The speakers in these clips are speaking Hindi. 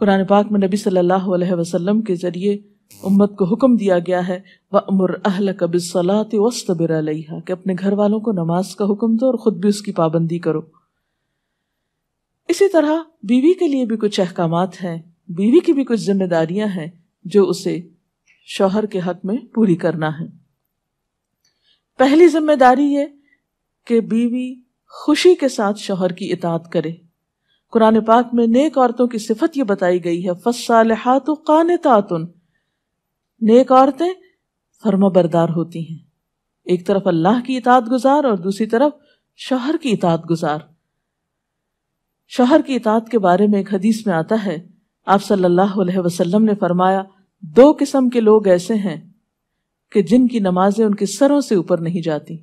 कुरान पाक में नबी सल्लल्लाहु अलैहि वसल्लम के ज़रिए उम्मत को हुक्म दिया गया है व उमर अहल कबिसलात वस्तबिर अलह कि अपने घर वालों को नमाज का हुक्म दो और ख़ुद भी उसकी पाबंदी करो इसी तरह बीवी के लिए भी कुछ अहकाम हैं बीवी की भी कुछ जिम्मेदारियां हैं जो उसे शोहर के हक में पूरी करना है पहली जिम्मेदारी ये कि बीवी खुशी के साथ शोहर की इतात करे कुरान पाक में नेक औरतों की सिफत ये बताई गई है फसालहात कान नेक औरतें फर्मा बरदार होती हैं एक तरफ अल्लाह की इतात गुजार और दूसरी तरफ शहर की इतात गुजार शहर की इतात के बारे में एक हदीस में आता है आप सल्लल्लाहु अलैहि वसल्लम ने फरमाया दो किस्म के लोग ऐसे हैं कि जिनकी नमाजें उनके सरों से ऊपर नहीं जाती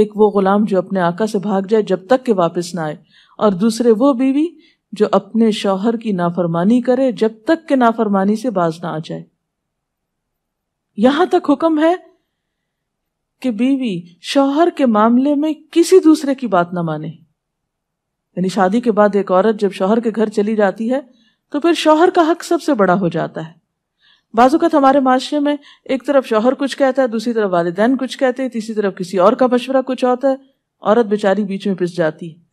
एक वो गुलाम जो अपने आका से भाग जाए जब तक के वापस ना आए और दूसरे वो बीवी जो अपने शौहर की नाफरमानी करे जब तक के नाफरमानी से बाज ना आ जाए यहां तक हुक्म है कि बीवी शौहर के मामले में किसी दूसरे की बात ना माने यानी शादी के बाद एक औरत जब शौहर के घर चली जाती है तो फिर शौहर का हक सबसे बड़ा हो जाता है बाजूकत हमारे माशरे में एक तरफ शौहर कुछ कहता है दूसरी तरफ वालदेन कुछ कहते हैं तीसरी तरफ किसी और का मशवरा कुछ होता है औरत बेचारी बीच में पिस जाती है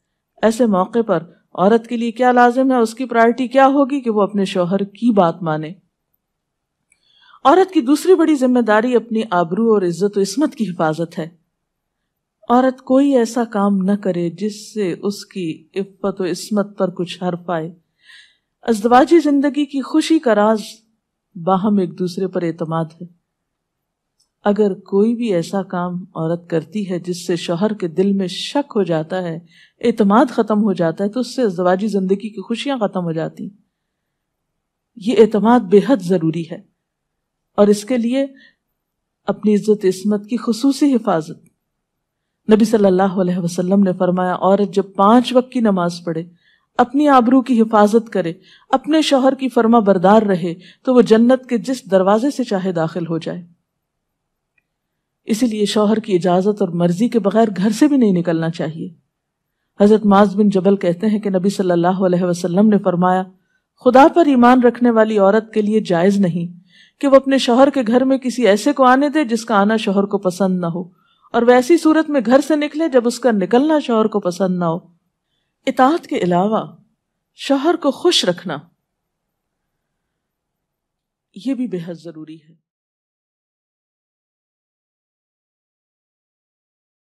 ऐसे मौके पर औरत के लिए क्या लाजिम है उसकी प्रायोरिटी क्या होगी कि वो अपने शोहर की बात माने औरत की दूसरी बड़ी जिम्मेदारी अपनी आबरू और इज्जत इसमत की हिफाजत है औरत कोई ऐसा काम न करे जिससे उसकी इफ्फत और इसमत पर कुछ हर पाए अजदवाजी जिंदगी की खुशी का राज बाहम एक दूसरे पर एतमाद है अगर कोई भी ऐसा काम औरत करती है जिससे शोहर के दिल में शक हो जाता है एतमाद ख़त्म हो जाता है तो उससे जवाजी ज़िंदगी की खुशियाँ ख़त्म हो जाती ये एतमाद बेहद ज़रूरी है और इसके लिए अपनी इज्जत इसमत की खसूसी हिफाजत नबी सल्लल्लाहु अलैहि वसल्लम ने फरमाया औरत जब पांच वक्त की नमाज पढ़े अपनी आबरू की हिफाजत करे अपने शोहर की फर्मा बरदार रहे तो वो जन्नत के जिस दरवाजे से चाहे दाखिल हो जाए इसीलिए शौहर की इजाज़त और मर्जी के बगैर घर से भी नहीं निकलना चाहिए हज़रत माज बिन जबल कहते हैं कि नबी सल्लल्लाहु अलैहि वसल्लम ने फरमाया खुदा पर ईमान रखने वाली औरत के लिए जायज़ नहीं कि वो अपने शोहर के घर में किसी ऐसे को आने दे जिसका आना शोहर को पसंद ना हो और वैसी सूरत में घर से निकले जब उसका निकलना शोहर को पसंद ना हो इतात के अलावा शोहर को खुश रखना यह भी बेहद ज़रूरी है